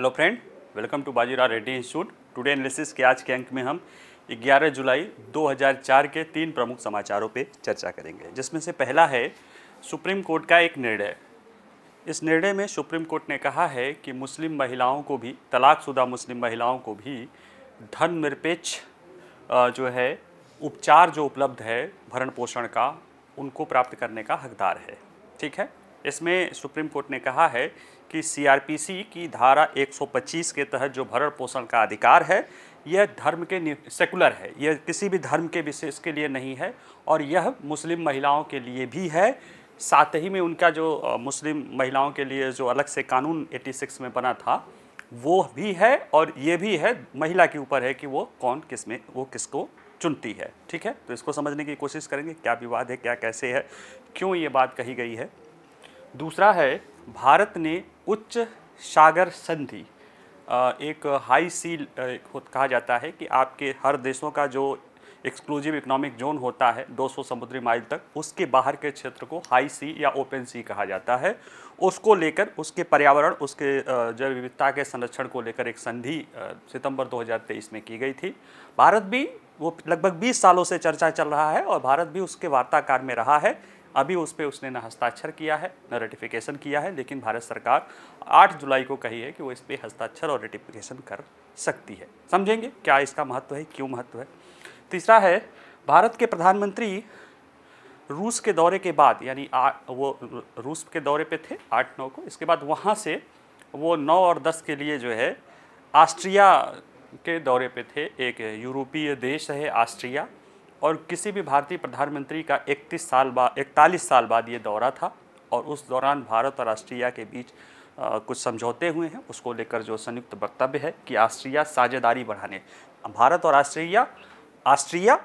hello friend welcome to Vajirao Reddy institute today analysis के आज के अंक में हम 11 जुलाई 2004 के तीन प्रमुख समाचारों पे चर्चा करेंगे जिसमें से पहला है सुप्रीम कोर्ट का एक निर्णय इस निर्णय में सुप्रीम कोर्ट ने कहा है कि मुस्लिम महिलाओं को भी तलाकशुदा मुस्लिम महिलाओं को भी धन निरपेक्ष जो है उपचार जो उपलब्ध है भरण पोषण का उनको प्राप्त करने का हकदार है ठीक है इसमें सुप्रीम कोर्ट ने कहा है कि सीआरपीसी की धारा 125 के तहत जो भरण पोषण का अधिकार है यह धर्म के सेकुलर है यह किसी भी धर्म के विशेष के लिए नहीं है और यह मुस्लिम महिलाओं के लिए भी है साथ ही में उनका जो मुस्लिम महिलाओं के लिए जो अलग से कानून 86 में बना था वो भी है और ये भी है महिला के ऊपर है कि वो कौन किस में वो किसको चुनती है ठीक है तो इसको समझने की कोशिश करेंगे क्या विवाद है क्या कैसे है क्यों ये बात कही गई है दूसरा है भारत ने उच्च सागर संधि एक हाई सी कहा जाता है कि आपके हर देशों का जो एक्सक्लूसिव इकोनॉमिक जोन होता है 200 समुद्री माइल तक उसके बाहर के क्षेत्र को हाई सी या ओपन सी कहा जाता है उसको लेकर उसके पर्यावरण उसके जैव विविधता के संरक्षण को लेकर एक संधि सितंबर 2023 में की गई थी भारत भी वो लगभग 20 सालों से चर्चा चल रहा है और भारत भी उसके वार्ताकार में रहा है अभी उस पर उसने न हस्ताक्षर किया है न रेटिफिकेशन किया है लेकिन भारत सरकार 8 जुलाई को कही है कि वो इस पर हस्ताक्षर और रेटिफिकेशन कर सकती है समझेंगे क्या इसका महत्व है क्यों महत्व है तीसरा है भारत के प्रधानमंत्री रूस के दौरे के बाद यानी वो रूस के दौरे पर थे आठ नौ को इसके बाद वहाँ से वो नौ और दस के लिए जो है ऑस्ट्रिया के दौरे पे थे एक यूरोपीय देश है ऑस्ट्रिया और किसी भी भारतीय प्रधानमंत्री का इकतीस साल बाद इकतालीस साल बाद ये दौरा था और उस दौरान भारत और ऑस्ट्रिया के बीच आ, कुछ समझौते हुए हैं उसको लेकर जो संयुक्त वक्तव्य है कि ऑस्ट्रिया साझेदारी बढ़ाने भारत और ऑस्ट्रिया ऑस्ट्रिया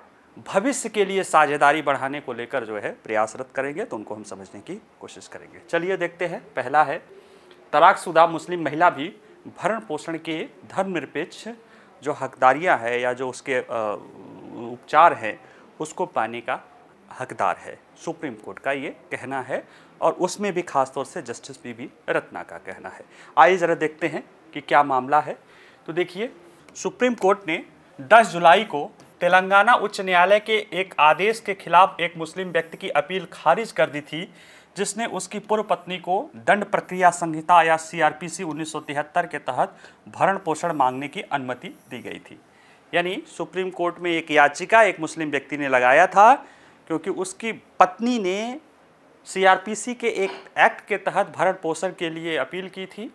भविष्य के लिए साझेदारी बढ़ाने को लेकर जो है प्रयासरत करेंगे तो उनको हम समझने की कोशिश करेंगे चलिए देखते हैं पहला है तलाकशुदा मुस्लिम महिला भी भरण पोषण के धर्मनिरपेक्ष जो हकदारियाँ हैं या जो उसके उपचार हैं उसको पाने का हकदार है सुप्रीम कोर्ट का ये कहना है और उसमें भी खासतौर से जस्टिस बी बी रत्ना का कहना है आइए ज़रा देखते हैं कि क्या मामला है तो देखिए सुप्रीम कोर्ट ने 10 जुलाई को तेलंगाना उच्च न्यायालय के एक आदेश के खिलाफ एक मुस्लिम व्यक्ति की अपील खारिज कर दी थी जिसने उसकी पूर्व पत्नी को दंड प्रक्रिया संहिता या सीआरपीसी 1973 के तहत भरण पोषण मांगने की अनुमति दी गई थी यानी सुप्रीम कोर्ट में एक याचिका एक मुस्लिम व्यक्ति ने लगाया था क्योंकि उसकी पत्नी ने सीआरपीसी के एक एक्ट के तहत भरण पोषण के लिए अपील की थी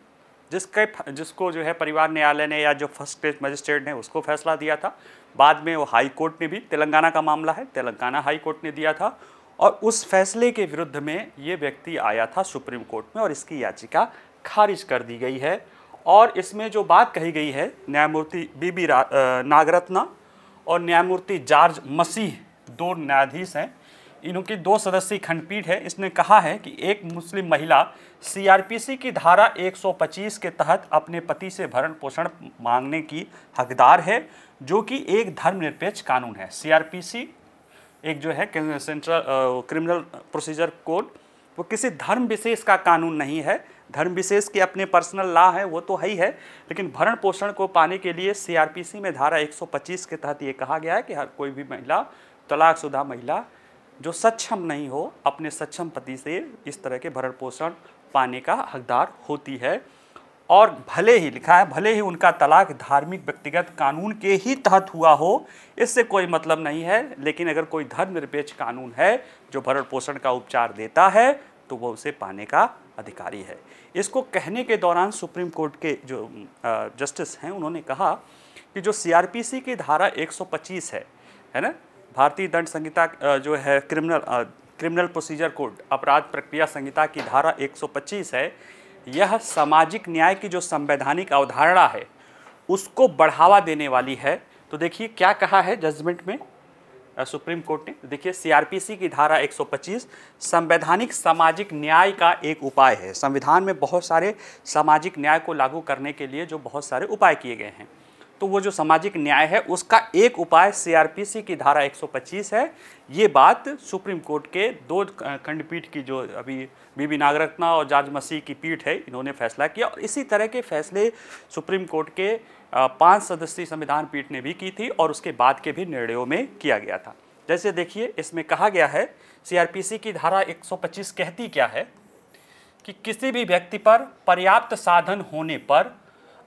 जिसके जिसको जो है परिवार न्यायालय ने या जो फर्स्ट मजिस्ट्रेट ने उसको फैसला दिया था बाद में वो हाई कोर्ट ने भी तेलंगाना का मामला है तेलंगाना हाई कोर्ट ने दिया था और उस फैसले के विरुद्ध में ये व्यक्ति आया था सुप्रीम कोर्ट में और इसकी याचिका खारिज कर दी गई है और इसमें जो बात कही गई है न्यायमूर्ति बी बी नागरत्ना और न्यायमूर्ति जॉर्ज मसीह दो न्यायाधीश हैं इनकी दो सदस्यीय खंडपीठ है इसने कहा है कि एक मुस्लिम महिला सीआरपीसी की धारा 125 के तहत अपने पति से भरण पोषण मांगने की हकदार है जो कि एक धर्मनिरपेक्ष कानून है सीआरपीसी एक जो है सेंट्रल क्रिमिनल प्रोसीजर कोड वो किसी धर्म विशेष का कानून नहीं है धर्म विशेष के अपने पर्सनल ला हैं वो तो है ही है लेकिन भरण पोषण को पाने के लिए सीआरपीसी में धारा 125 के तहत ये कहा गया है कि हर कोई भी महिला तलाकशुदा महिला जो सक्षम नहीं हो अपने सक्षम पति से इस तरह के भरण पोषण पाने का हकदार होती है और भले ही लिखा है भले ही उनका तलाक धार्मिक व्यक्तिगत कानून के ही तहत हुआ हो इससे कोई मतलब नहीं है लेकिन अगर कोई धर्मनिरपेक्ष कानून है जो भरण पोषण का उपचार देता है तो वह उसे पाने का अधिकारी है इसको कहने के दौरान सुप्रीम कोर्ट के जो जस्टिस हैं उन्होंने कहा कि जो सीआरपीसी की धारा 125 है है ना भारतीय दंड संहिता जो है क्रिमिनल क्रिमिनल प्रोसीजर कोड अपराध प्रक्रिया संहिता की धारा 125 है यह सामाजिक न्याय की जो संवैधानिक अवधारणा है उसको बढ़ावा देने वाली है तो देखिए क्या कहा है जजमेंट में सुप्रीम कोर्ट ने देखिए सीआरपीसी की धारा 125 संवैधानिक सामाजिक न्याय का एक उपाय है संविधान में बहुत सारे सामाजिक न्याय को लागू करने के लिए जो बहुत सारे उपाय किए गए हैं तो वो जो सामाजिक न्याय है उसका एक उपाय सीआरपीसी की धारा 125 है ये बात सुप्रीम कोर्ट के दो खंडपीठ की जो अभी बीबी नागरत्ना और जाज मसीह की पीठ है इन्होंने फैसला किया और इसी तरह के फैसले सुप्रीम कोर्ट के पांच सदस्यीय संविधान पीठ ने भी की थी और उसके बाद के भी निर्णयों में किया गया था जैसे देखिए इसमें कहा गया है सीआरपीसी की धारा 125 कहती क्या है कि किसी भी व्यक्ति पर पर्याप्त साधन होने पर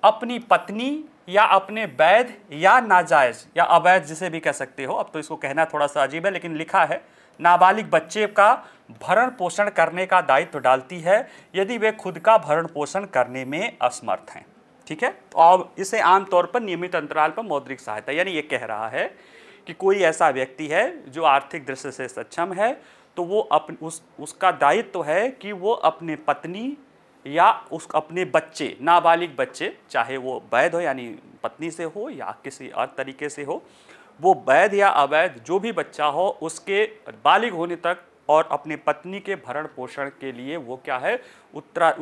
अपनी पत्नी या अपने वैध या नाजायज या अवैध जिसे भी कह सकते हो अब तो इसको कहना थोड़ा सा अजीब है लेकिन लिखा है नाबालिग बच्चे का भरण पोषण करने का दायित्व डालती है यदि वे खुद का भरण पोषण करने में असमर्थ हैं ठीक है और तो इसे आमतौर पर नियमित अंतराल पर मौद्रिक सहायता यानी ये कह रहा है कि कोई ऐसा व्यक्ति है जो आर्थिक दृष्टि से सक्षम है तो वो अपने उस उसका दायित्व तो है कि वो अपने पत्नी या उस अपने बच्चे नाबालिग बच्चे चाहे वो वैध हो यानी पत्नी से हो या किसी और तरीके से हो वो वैध या अवैध जो भी बच्चा हो उसके बालिग होने तक और अपने पत्नी के भरण पोषण के लिए वो क्या है उत्तरा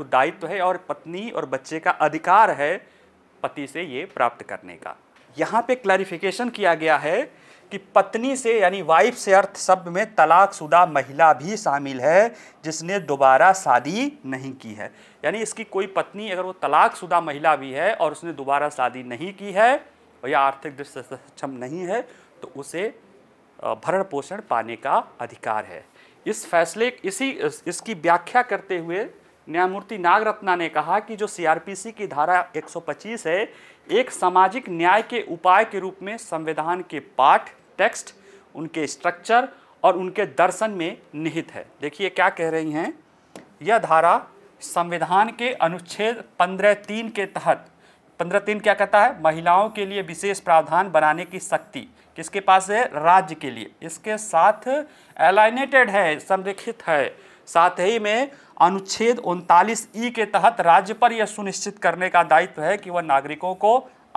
है और पत्नी और बच्चे का अधिकार है पति से ये प्राप्त करने का यहाँ पे क्लैरिफिकेशन किया गया है कि पत्नी से यानी वाइफ से अर्थ शब्द में तलाकशुदा महिला भी शामिल है जिसने दोबारा शादी नहीं की है यानी इसकी कोई पत्नी अगर वो तलाकशुदा महिला भी है और उसने दोबारा शादी नहीं की है या आर्थिक दृष्टि से सक्षम नहीं है तो उसे भरण पोषण पाने का अधिकार है इस फैसले इसी इसकी व्याख्या करते हुए न्यायमूर्ति नागरत्ना ने कहा कि जो सीआरपीसी की धारा 125 है एक सामाजिक न्याय के उपाय के रूप में संविधान के पाठ टेक्स्ट उनके स्ट्रक्चर और उनके दर्शन में निहित है देखिए क्या कह रही हैं यह धारा संविधान के अनुच्छेद पंद्रह तीन के तहत पंद्रह तीन क्या कहता है महिलाओं के लिए विशेष प्रावधान बनाने की शक्ति किसके पास है राज्य के लिए इसके साथ एलाइनेटेड है संरेखित है साथ ही में अनुच्छेद उनतालीस ई के तहत राज्य पर यह सुनिश्चित करने का दायित्व है कि वह नागरिकों को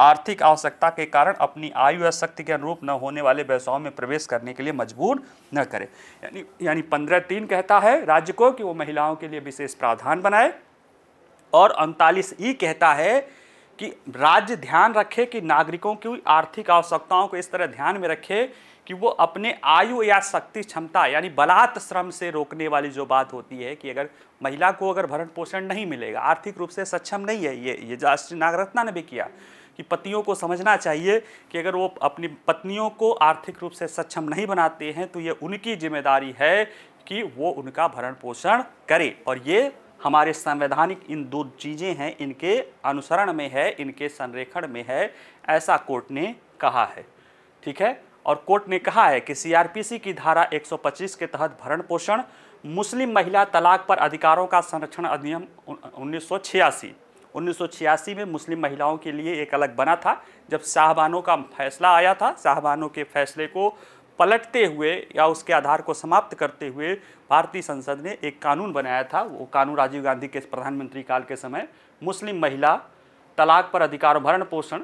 आर्थिक आवश्यकता के कारण अपनी आयु या शक्ति के अनुरूप न होने वाले व्यवसायों में प्रवेश करने के लिए मजबूर न करें यानी यानी पंद्रह तीन कहता है राज्य को कि वो महिलाओं के लिए विशेष प्रावधान बनाए और उनतालीस ई कहता है कि राज्य ध्यान रखे कि नागरिकों की आर्थिक आवश्यकताओं को इस तरह ध्यान में रखे कि वो अपने आयु या शक्ति क्षमता यानी बलात् श्रम से रोकने वाली जो बात होती है कि अगर महिला को अगर भरण पोषण नहीं मिलेगा आर्थिक रूप से सक्षम नहीं है ये ये राष्ट्रीय नागरत्ना ने भी किया कि पतियों को समझना चाहिए कि अगर वो अपनी पत्नियों को आर्थिक रूप से सक्षम नहीं बनाते हैं तो ये उनकी जिम्मेदारी है कि वो उनका भरण पोषण करे और ये हमारे संवैधानिक इन दो चीज़ें हैं इनके अनुसरण में है इनके संरेखण में है ऐसा कोर्ट ने कहा है ठीक है और कोर्ट ने कहा है कि सीआरपीसी की धारा 125 के तहत भरण पोषण मुस्लिम महिला तलाक पर अधिकारों का संरक्षण अधिनियम उन्नीस 1986 में मुस्लिम महिलाओं के लिए एक अलग बना था जब साहबानों का फैसला आया था साहबानों के फैसले को पलटते हुए या उसके आधार को समाप्त करते हुए भारतीय संसद ने एक कानून बनाया था वो कानून राजीव गांधी के प्रधानमंत्री काल के समय मुस्लिम महिला तलाक पर अधिकार भरण पोषण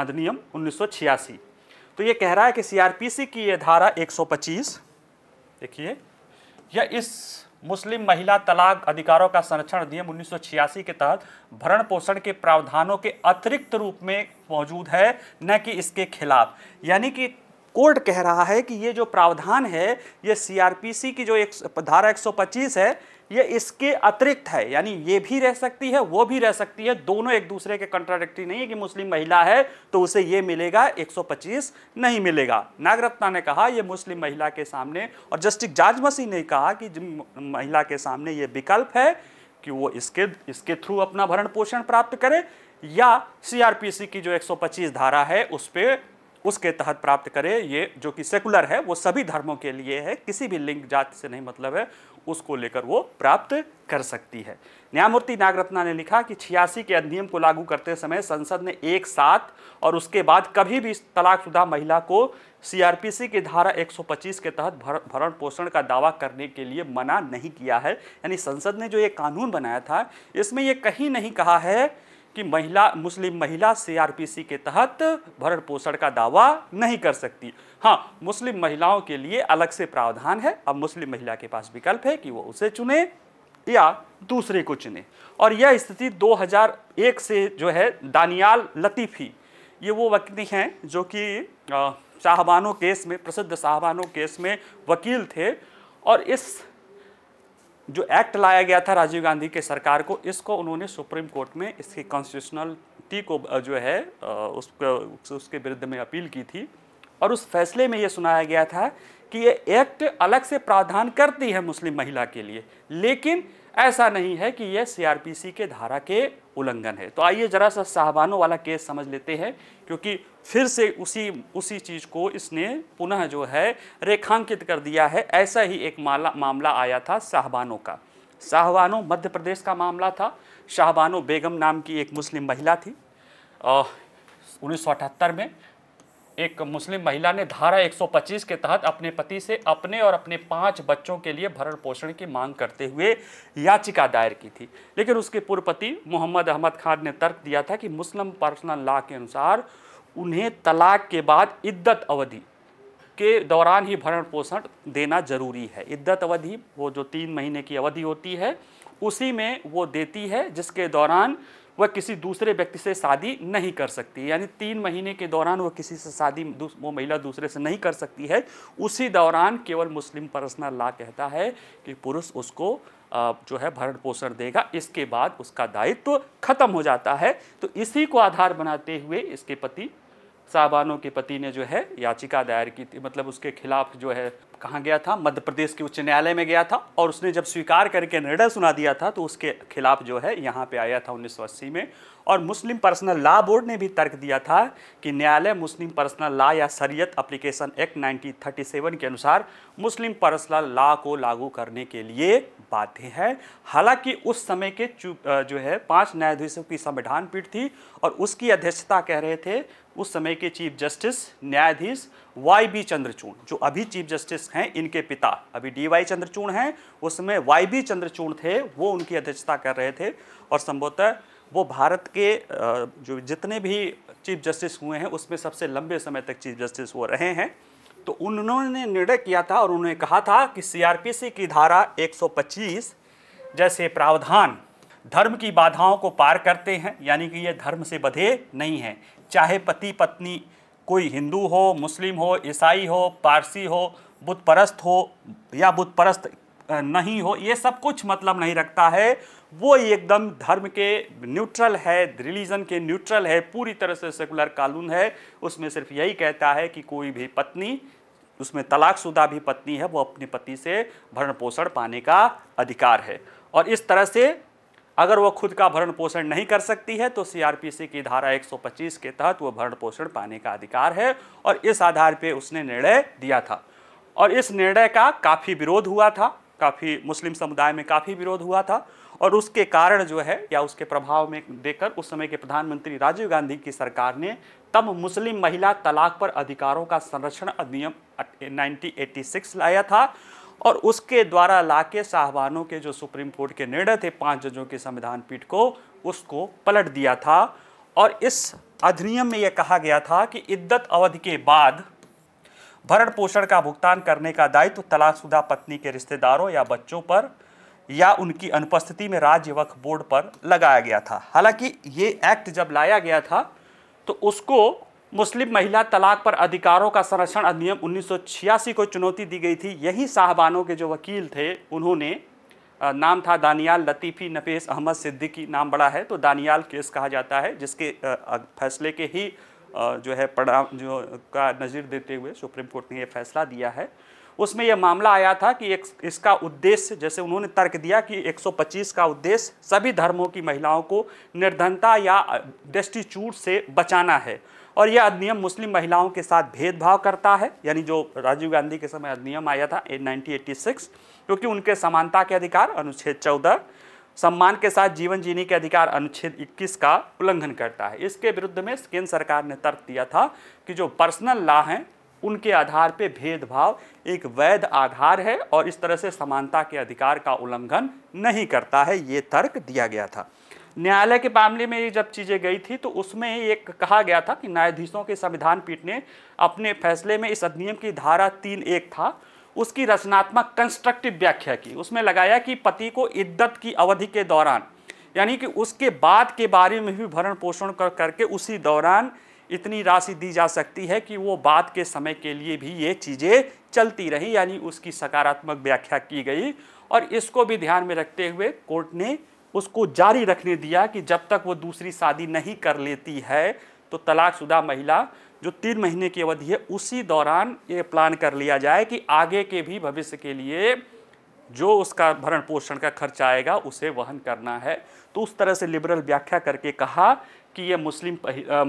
अधिनियम उन्नीस तो ये कह रहा है कि सीआरपीसी की ये धारा 125 देखिए यह इस मुस्लिम महिला तलाक अधिकारों का संरक्षण अधिनियम उन्नीस के तहत भरण पोषण के प्रावधानों के अतिरिक्त रूप में मौजूद है न कि इसके खिलाफ यानी कि कोर्ट कह रहा है कि ये जो प्रावधान है ये सीआरपीसी की जो एक धारा 125 है ये इसके अतिरिक्त है यानी ये भी रह सकती है वो भी रह सकती है दोनों एक दूसरे के कंट्राडिक्टी नहीं है कि मुस्लिम महिला है तो उसे ये मिलेगा 125 नहीं मिलेगा नागरत्ना ने कहा ये मुस्लिम महिला के सामने और जस्टिस जाज मसीह ने कहा कि महिला के सामने ये विकल्प है कि वो इसके इसके थ्रू अपना भरण पोषण प्राप्त करे या सीआरपीसी की जो 125 धारा है उस पर उसके तहत प्राप्त करें ये जो कि सेकुलर है वो सभी धर्मों के लिए है किसी भी लिंग जाति से नहीं मतलब है उसको लेकर वो प्राप्त कर सकती है न्यायमूर्ति नागरत्ना ने लिखा कि छियासी के अधिनियम को लागू करते समय संसद ने एक साथ और उसके बाद कभी भी तलाकशुदा महिला को सीआरपीसी की धारा 125 के तहत भर, भरण पोषण का दावा करने के लिए मना नहीं किया है यानी संसद ने जो ये कानून बनाया था इसमें ये कहीं नहीं कहा है कि महिला मुस्लिम महिला सीआरपीसी के तहत भरण पोषण का दावा नहीं कर सकती हाँ मुस्लिम महिलाओं के लिए अलग से प्रावधान है अब मुस्लिम महिला के पास विकल्प है कि वो उसे चुने या दूसरे को चुने और यह स्थिति 2001 से जो है दानियाल लतीफ़ी ये वो व्यक्ति हैं जो कि शाहबानों केस में प्रसिद्ध साहबानों केस में वकील थे और इस जो एक्ट लाया गया था राजीव गांधी के सरकार को इसको उन्होंने सुप्रीम कोर्ट में इसकी कॉन्स्टिट्यूशनलिटी को जो है उसको उसके विरुद्ध में अपील की थी और उस फैसले में ये सुनाया गया था कि ये एक्ट अलग से प्रावधान करती है मुस्लिम महिला के लिए लेकिन ऐसा नहीं है कि यह सीआरपीसी के धारा के उल्लंघन है तो आइए जरा सा साहबानों वाला केस समझ लेते हैं क्योंकि फिर से उसी उसी चीज़ को इसने पुनः जो है रेखांकित कर दिया है ऐसा ही एक माला मामला आया था साहबानों का साहबानो मध्य प्रदेश का मामला था शाहबानो बेगम नाम की एक मुस्लिम महिला थी उन्नीस में एक मुस्लिम महिला ने धारा 125 के तहत अपने पति से अपने और अपने पांच बच्चों के लिए भरण पोषण की मांग करते हुए याचिका दायर की थी लेकिन उसके पूर्व पति मोहम्मद अहमद खान ने तर्क दिया था कि मुस्लिम पर्सनल लॉ के अनुसार उन्हें तलाक के बाद इद्दत अवधि के दौरान ही भरण पोषण देना जरूरी है इद्दत अवधि वो जो तीन महीने की अवधि होती है उसी में वो देती है जिसके दौरान वह किसी दूसरे व्यक्ति से शादी नहीं कर सकती यानी तीन महीने के दौरान वह किसी से शादी वो महिला दूसरे से नहीं कर सकती है उसी दौरान केवल मुस्लिम पर्सनल लॉ कहता है कि पुरुष उसको जो है भरण पोषण देगा इसके बाद उसका दायित्व तो खत्म हो जाता है तो इसी को आधार बनाते हुए इसके पति साहबानों के पति ने जो है याचिका दायर की थी मतलब उसके खिलाफ जो है कहाँ गया था मध्य प्रदेश के उच्च न्यायालय में गया था और उसने जब स्वीकार करके निर्णय सुना दिया था तो उसके खिलाफ जो है यहाँ पे आया था 1980 में और मुस्लिम पर्सनल लॉ बोर्ड ने भी तर्क दिया था कि न्यायालय मुस्लिम पर्सनल लॉ या शरीयत अप्लीकेशन एक्ट 1937 के अनुसार मुस्लिम पर्सनल लॉ को लागू करने के लिए बाध्य है हालांकि उस समय के जो है पाँच न्यायाधीशों की संविधान पीठ थी और उसकी अध्यक्षता कह रहे थे उस समय के चीफ जस्टिस न्यायाधीश वाई बी चंद्रचूड़ जो अभी चीफ जस्टिस हैं इनके पिता अभी डी वाई चंद्रचूड़ हैं उसमें वाई बी चंद्रचूड़ थे वो उनकी अध्यक्षता कर रहे थे और संभवतः वो भारत के जो जितने भी चीफ जस्टिस हुए हैं उसमें सबसे लंबे समय तक चीफ जस्टिस वो रहे हैं तो उन्होंने निर्णय किया था और उन्होंने कहा था कि सी की धारा एक जैसे प्रावधान धर्म की बाधाओं को पार करते हैं यानी कि ये धर्म से बधे नहीं हैं चाहे पति पत्नी कोई हिंदू हो मुस्लिम हो ईसाई हो पारसी हो बुत परस्त हो या बुत परस्त नहीं हो ये सब कुछ मतलब नहीं रखता है वो एकदम धर्म के न्यूट्रल है रिलीजन के न्यूट्रल है पूरी तरह से सेकुलर कानून है उसमें सिर्फ यही कहता है कि कोई भी पत्नी उसमें तलाकशुदा भी पत्नी है वो अपने पति से भरण पोषण पाने का अधिकार है और इस तरह से अगर वह खुद का भरण पोषण नहीं कर सकती है तो सीआरपीसी की धारा 125 के तहत वो भरण पोषण पाने का अधिकार है और इस आधार पे उसने निर्णय दिया था और इस निर्णय का काफ़ी विरोध हुआ था काफ़ी मुस्लिम समुदाय में काफ़ी विरोध हुआ था और उसके कारण जो है या उसके प्रभाव में देकर उस समय के प्रधानमंत्री राजीव गांधी की सरकार ने तब मुस्लिम महिला तलाक पर अधिकारों का संरक्षण अधिनियम 1986 लाया था और उसके द्वारा लाके साहबानों के जो सुप्रीम कोर्ट के निर्णय थे पांच जजों की संविधान पीठ को उसको पलट दिया था और इस अधिनियम में यह कहा गया था कि इद्दत अवधि के बाद भरण पोषण का भुगतान करने का दायित्व तलाकशुदा पत्नी के रिश्तेदारों या बच्चों पर या उनकी अनुपस्थिति में राज्य वक्फ बोर्ड पर लगाया गया था हालांकि ये एक्ट जब लाया गया था तो उसको मुस्लिम महिला तलाक पर अधिकारों का संरक्षण अधिनियम 1986 को चुनौती दी गई थी यही साहबानों के जो वकील थे उन्होंने नाम था दानियाल लतीफ़ी नफेस अहमद सिद्दीकी नाम बड़ा है तो दानियाल केस कहा जाता है जिसके फैसले के ही जो है पड़ा जो का नज़ीर देते हुए सुप्रीम कोर्ट ने यह फैसला दिया है उसमें यह मामला आया था कि एक इसका उद्देश्य जैसे उन्होंने तर्क दिया कि 125 का उद्देश्य सभी धर्मों की महिलाओं को निर्धनता या डेस्टिट्यूट से बचाना है और यह अधिनियम मुस्लिम महिलाओं के साथ भेदभाव करता है यानी जो राजीव गांधी के समय अधिनियम आया था नाइनटीन एट्टी सिक्स क्योंकि उनके समानता के अधिकार अनुच्छेद चौदह सम्मान के साथ जीवन जीने के अधिकार अनुच्छेद 21 का उल्लंघन करता है इसके विरुद्ध में केंद्र सरकार ने तर्क दिया था कि जो पर्सनल लॉ हैं उनके आधार पर भेदभाव एक वैध आधार है और इस तरह से समानता के अधिकार का उल्लंघन नहीं करता है ये तर्क दिया गया था न्यायालय के मामले में जब चीज़ें गई थी तो उसमें एक कहा गया था कि न्यायाधीशों के संविधान पीठ ने अपने फैसले में इस अधिनियम की धारा तीन एक था उसकी रचनात्मक कंस्ट्रक्टिव व्याख्या की उसमें लगाया कि पति को इद्दत की अवधि के दौरान यानी कि उसके बाद के बारे में भी भरण पोषण कर करके उसी दौरान इतनी राशि दी जा सकती है कि वो बाद के समय के लिए भी ये चीज़ें चलती रहीं यानी उसकी सकारात्मक व्याख्या की गई और इसको भी ध्यान में रखते हुए कोर्ट ने उसको जारी रखने दिया कि जब तक वो दूसरी शादी नहीं कर लेती है तो तलाकशुदा महिला जो तीन महीने की अवधि है उसी दौरान ये प्लान कर लिया जाए कि आगे के भी भविष्य के लिए जो उसका भरण पोषण का खर्च आएगा उसे वहन करना है तो उस तरह से लिबरल व्याख्या करके कहा कि ये मुस्लिम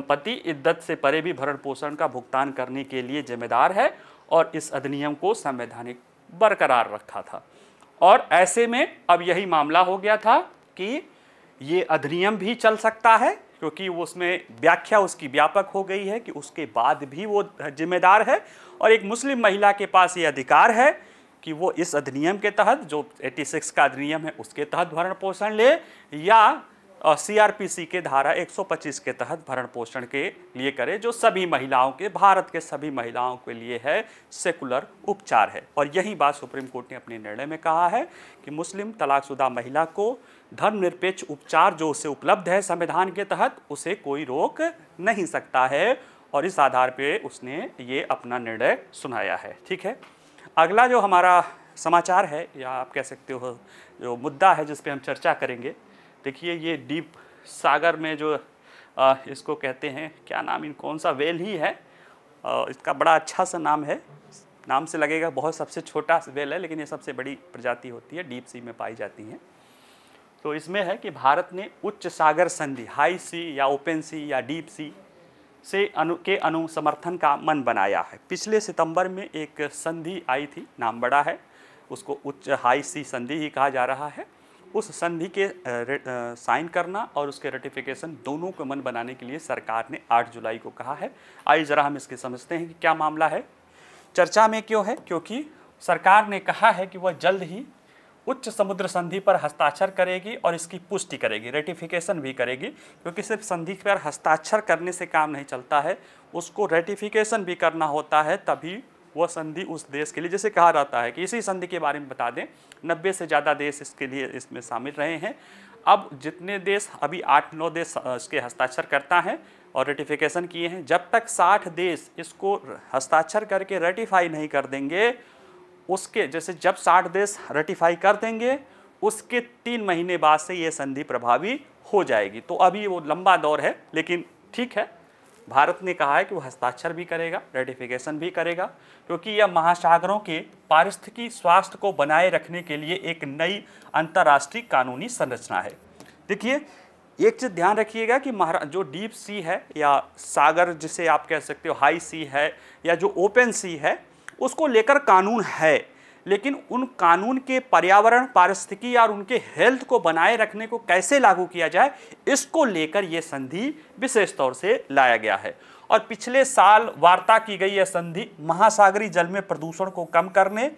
पति इद्दत से परे भी भरण पोषण का भुगतान करने के लिए जिम्मेदार है और इस अधिनियम को संवैधानिक बरकरार रखा था और ऐसे में अब यही मामला हो गया था कि ये अधिनियम भी चल सकता है क्योंकि उसमें व्याख्या उसकी व्यापक हो गई है कि उसके बाद भी वो जिम्मेदार है और एक मुस्लिम महिला के पास ये अधिकार है कि वो इस अधिनियम के तहत जो 86 का अधिनियम है उसके तहत भरण पोषण ले या सीआरपीसी के धारा 125 के तहत भरण पोषण के लिए करे जो सभी महिलाओं के भारत के सभी महिलाओं के लिए है सेकुलर उपचार है और यही बात सुप्रीम कोर्ट ने अपने निर्णय में कहा है कि मुस्लिम तलाकशुदा महिला को धर्मनिरपेक्ष उपचार जो उसे उपलब्ध है संविधान के तहत उसे कोई रोक नहीं सकता है और इस आधार पे उसने ये अपना निर्णय सुनाया है ठीक है अगला जो हमारा समाचार है या आप कह सकते हो जो मुद्दा है जिस पे हम चर्चा करेंगे देखिए ये डीप सागर में जो आ, इसको कहते हैं क्या नाम इन कौन सा वेल ही है आ, इसका बड़ा अच्छा सा नाम है नाम से लगेगा बहुत सबसे छोटा वेल है लेकिन ये सबसे बड़ी प्रजाति होती है डीप सी में पाई जाती हैं तो इसमें है कि भारत ने उच्च सागर संधि हाई सी या ओपन सी या डीप सी से अनु के अनुसमर्थन का मन बनाया है पिछले सितंबर में एक संधि आई थी नाम बड़ा है उसको उच्च हाई सी संधि ही कहा जा रहा है उस संधि के साइन करना और उसके रेटिफिकेशन दोनों को मन बनाने के लिए सरकार ने 8 जुलाई को कहा है आइए ज़रा हम इसके समझते हैं कि क्या मामला है चर्चा में क्यों है क्योंकि सरकार ने कहा है कि वह जल्द ही उच्च समुद्र संधि पर हस्ताक्षर करेगी और इसकी पुष्टि करेगी रेटिफिकेशन भी करेगी क्योंकि सिर्फ संधि पर हस्ताक्षर करने से काम नहीं चलता है उसको रेटिफिकेशन भी करना होता है तभी वह संधि उस देश के लिए जैसे कहा जाता है कि इसी संधि के बारे में बता दें नब्बे से ज़्यादा देश इसके लिए इसमें शामिल रहे हैं अब जितने देश अभी आठ नौ देश इसके हस्ताक्षर करता है और रेटिफिकेशन किए हैं जब तक साठ देश इसको हस्ताक्षर करके रेटिफाई नहीं कर देंगे उसके जैसे जब साठ देश रेटिफाई कर देंगे उसके तीन महीने बाद से ये संधि प्रभावी हो जाएगी तो अभी वो लंबा दौर है लेकिन ठीक है भारत ने कहा है कि वो हस्ताक्षर भी करेगा रेटिफिकेशन भी करेगा क्योंकि यह महासागरों के पारिस्थितिकी स्वास्थ्य को बनाए रखने के लिए एक नई अंतर्राष्ट्रीय कानूनी संरचना है देखिए एक चीज़ ध्यान रखिएगा कि महारा जो डीप सी है या सागर जिसे आप कह सकते हो हाई सी है या जो ओपन सी है उसको लेकर कानून है लेकिन उन कानून के पर्यावरण पारिस्थितिकी और उनके हेल्थ को बनाए रखने को कैसे लागू किया जाए इसको लेकर ये संधि विशेष तौर से लाया गया है और पिछले साल वार्ता की गई यह संधि महासागरी जल में प्रदूषण को कम करने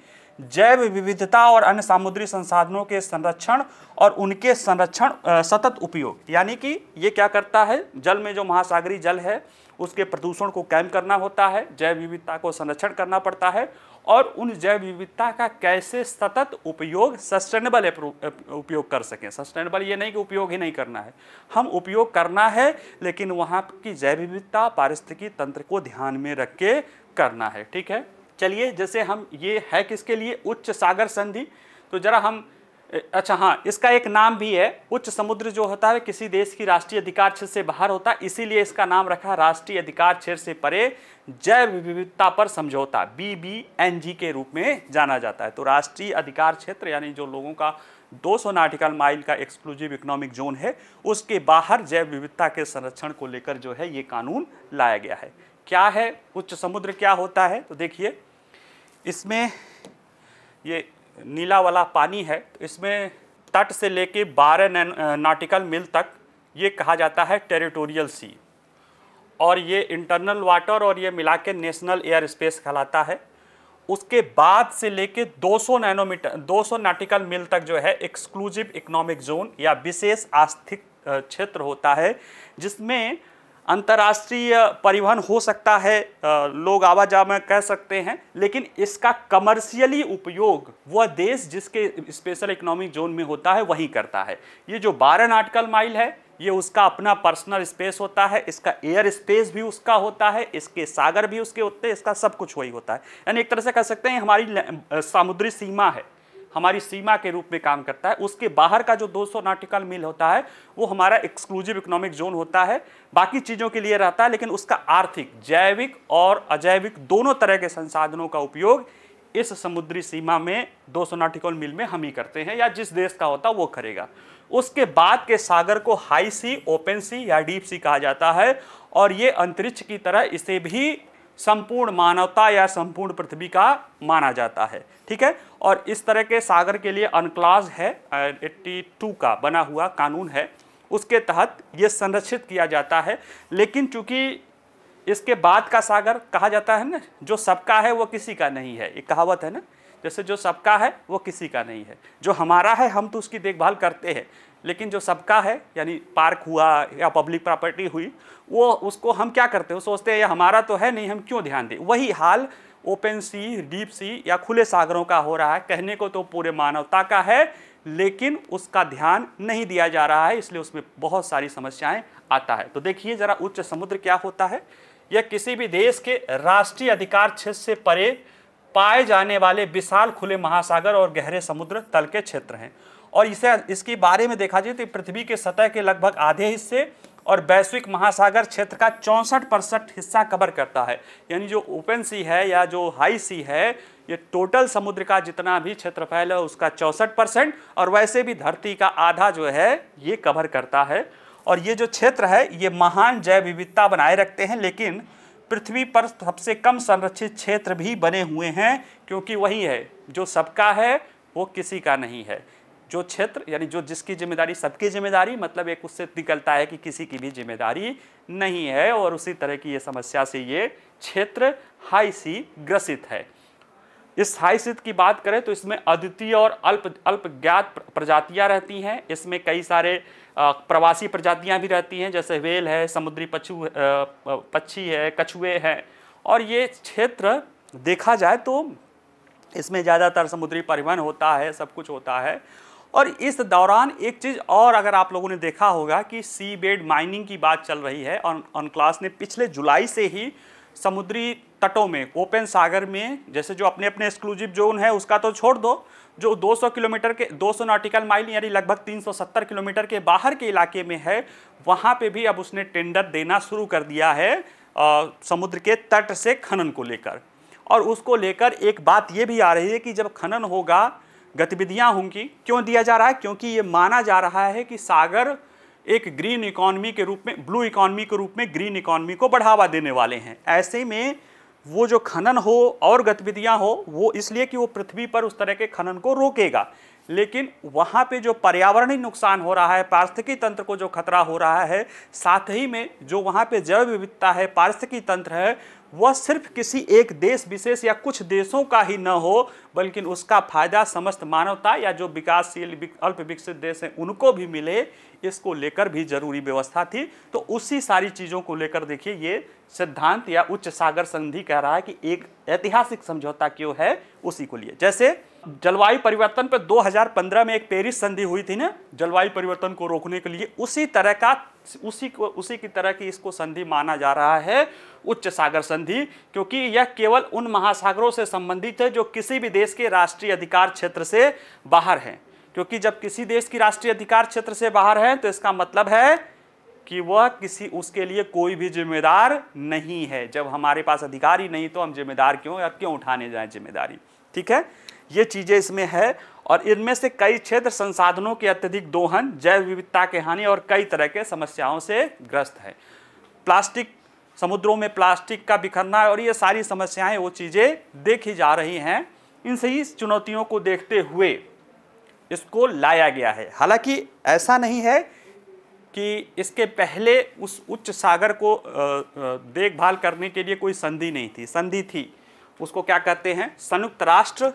जैव विविधता और अन्य समुद्री संसाधनों के संरक्षण और उनके संरक्षण सतत उपयोग यानी कि ये क्या करता है जल में जो महासागरी जल है उसके प्रदूषण को कायम करना होता है जैव विविधता को संरक्षण करना पड़ता है और उन जैव विविधता का कैसे सतत उपयोग सस्टेनेबल उपयोग कर सकें सस्टेनेबल ये नहीं कि उपयोग ही नहीं करना है हम उपयोग करना है लेकिन वहाँ की जैव विविधता पारिस्थितिकी तंत्र को ध्यान में रख के करना है ठीक है चलिए जैसे हम ये है किसके लिए उच्च सागर संधि तो ज़रा हम अच्छा हाँ इसका एक नाम भी है उच्च समुद्र जो होता है किसी देश की राष्ट्रीय अधिकार क्षेत्र से बाहर होता है इसीलिए इसका नाम रखा है राष्ट्रीय अधिकार क्षेत्र से परे जैव विविधता पर समझौता बी बी एन जी के रूप में जाना जाता है तो राष्ट्रीय अधिकार क्षेत्र यानी जो लोगों का 200 नाटिकल माइल का एक्सक्लूसिव इकोनॉमिक जोन है उसके बाहर जैव विविधता के संरक्षण को लेकर जो है ये कानून लाया गया है क्या है उच्च समुद्र क्या होता है तो देखिए इसमें ये नीला वाला पानी है तो इसमें तट से लेके 12 नाटिकल मिल तक ये कहा जाता है टेरिटोरियल सी और ये इंटरनल वाटर और ये मिला के नेशनल एयर स्पेस कहलाता है उसके बाद से लेके 200 नैनोमीटर 200 नाटिकल मील तक जो है एक्सक्लूसिव इकोनॉमिक जोन या विशेष आस्थिक क्षेत्र होता है जिसमें अंतर्राष्ट्रीय परिवहन हो सकता है लोग में कह सकते हैं लेकिन इसका कमर्शियली उपयोग वह देश जिसके स्पेशल इकोनॉमिक जोन में होता है वही करता है ये जो बारह नाटकल माइल है ये उसका अपना पर्सनल स्पेस होता है इसका एयर स्पेस भी उसका होता है इसके सागर भी उसके होते हैं इसका सब कुछ वही होता है यानी एक तरह से कह सकते हैं हमारी समुद्री सीमा है हमारी सीमा के रूप में काम करता है उसके बाहर का जो 200 नाटिकल मील होता है वो हमारा एक्सक्लूसिव इकोनॉमिक जोन होता है बाकी चीज़ों के लिए रहता है लेकिन उसका आर्थिक जैविक और अजैविक दोनों तरह के संसाधनों का उपयोग इस समुद्री सीमा में 200 नॉटिकल मील में हम ही करते हैं या जिस देश का होता वो करेगा उसके बाद के सागर को हाई सी ओपन सी या डीप सी कहा जाता है और ये अंतरिक्ष की तरह इसे भी संपूर्ण मानवता या संपूर्ण पृथ्वी का माना जाता है ठीक है और इस तरह के सागर के लिए अनक्लाज है 82 का बना हुआ कानून है उसके तहत ये संरक्षित किया जाता है लेकिन चूंकि इसके बाद का सागर कहा जाता है ना जो सबका है वो किसी का नहीं है ये कहावत है ना जैसे जो सबका है वो किसी का नहीं है जो हमारा है हम तो उसकी देखभाल करते हैं लेकिन जो सबका है यानी पार्क हुआ या पब्लिक प्रॉपर्टी हुई वो उसको हम क्या करते हो सोचते हैं ये हमारा तो है नहीं हम क्यों ध्यान दें वही हाल ओपन सी डीप सी या खुले सागरों का हो रहा है कहने को तो पूरे मानवता का है लेकिन उसका ध्यान नहीं दिया जा रहा है इसलिए उसमें बहुत सारी समस्याएं आता है तो देखिए ज़रा उच्च समुद्र क्या होता है यह किसी भी देश के राष्ट्रीय अधिकार क्षेत्र से परे पाए जाने वाले विशाल खुले महासागर और गहरे समुद्र तल के क्षेत्र हैं और इसे इसके बारे में देखा जाए तो पृथ्वी के सतह के लगभग आधे हिस्से और वैश्विक महासागर क्षेत्र का चौंसठ परसेंट हिस्सा कवर करता है यानी जो ओपन सी है या जो हाई सी है ये टोटल समुद्र का जितना भी क्षेत्रफल है उसका चौंसठ परसेंट और वैसे भी धरती का आधा जो है ये कवर करता है और ये जो क्षेत्र है ये महान जैव विविधता बनाए रखते हैं लेकिन पृथ्वी पर सबसे कम संरक्षित क्षेत्र भी बने हुए हैं क्योंकि वही है जो सबका है वो किसी का नहीं है जो क्षेत्र यानी जो जिसकी जिम्मेदारी सबकी जिम्मेदारी मतलब एक उससे निकलता है कि किसी की भी जिम्मेदारी नहीं है और उसी तरह की ये समस्या से ये क्षेत्र हाईसी ग्रसित है इस हाईसित की बात करें तो इसमें अद्वितीय और अल्प अल्प ज्ञात प्रजातियां रहती हैं इसमें कई सारे प्रवासी प्रजातियां भी रहती हैं जैसे वेल है समुद्री पछु पक्षी है कछुए हैं और ये क्षेत्र देखा जाए तो इसमें ज़्यादातर समुद्री परिवहन होता है सब कुछ होता है और इस दौरान एक चीज़ और अगर आप लोगों ने देखा होगा कि सी बेड माइनिंग की बात चल रही है और ऑन क्लास ने पिछले जुलाई से ही समुद्री तटों में ओपन सागर में जैसे जो अपने अपने एक्सक्लूसिव जोन है उसका तो छोड़ दो जो 200 किलोमीटर के 200 नॉटिकल माइल यानी लगभग 370 किलोमीटर के बाहर के इलाके में है वहाँ पे भी अब उसने टेंडर देना शुरू कर दिया है आ, समुद्र के तट से खनन को लेकर और उसको लेकर एक बात ये भी आ रही है कि जब खनन होगा गतिविधियां होंगी क्यों दिया जा रहा है क्योंकि ये माना जा रहा है कि सागर एक ग्रीन इकॉनमी के रूप में ब्लू इकॉनमी के रूप में ग्रीन इकॉनमी को बढ़ावा देने वाले हैं ऐसे में वो जो खनन हो और गतिविधियां हो वो इसलिए कि वो पृथ्वी पर उस तरह के खनन को रोकेगा लेकिन वहाँ पे जो पर्यावरणीय नुकसान हो रहा है पारिस्थिकी तंत्र को जो खतरा हो रहा है साथ ही में जो वहाँ पे जैव विविधता है पारिस्थिकी तंत्र है वह सिर्फ किसी एक देश विशेष या कुछ देशों का ही न हो बल्कि उसका फायदा समस्त मानवता या जो विकासशील अल्प विकसित देश हैं उनको भी मिले इसको लेकर भी जरूरी व्यवस्था थी तो उसी सारी चीज़ों को लेकर देखिए ये सिद्धांत या उच्च सागर संधि कह रहा है कि एक ऐतिहासिक समझौता क्यों है उसी को लिए जैसे जलवायु परिवर्तन पर 2015 में एक पेरिस संधि हुई थी ना जलवायु परिवर्तन को रोकने के लिए उसी तरह का उसी को उसी की तरह की इसको संधि माना जा रहा है उच्च सागर संधि क्योंकि यह केवल उन महासागरों से संबंधित है जो किसी भी देश के राष्ट्रीय अधिकार क्षेत्र से बाहर हैं क्योंकि जब किसी देश की राष्ट्रीय अधिकार क्षेत्र से बाहर है तो इसका मतलब है कि वह किसी उसके लिए कोई भी जिम्मेदार नहीं है जब हमारे पास अधिकार ही नहीं तो हम जिम्मेदार क्यों या क्यों उठाने जाएं जिम्मेदारी ठीक है ये चीज़ें इसमें है और इनमें से कई क्षेत्र संसाधनों के अत्यधिक दोहन जैव विविधता के हानि और कई तरह के समस्याओं से ग्रस्त है प्लास्टिक समुद्रों में प्लास्टिक का बिखरना और ये सारी समस्याएं वो चीज़ें देखी जा रही हैं इन सही चुनौतियों को देखते हुए इसको लाया गया है हालांकि ऐसा नहीं है कि इसके पहले उस उच्च सागर को देखभाल करने के लिए कोई संधि नहीं थी संधि थी उसको क्या कहते हैं संयुक्त राष्ट्र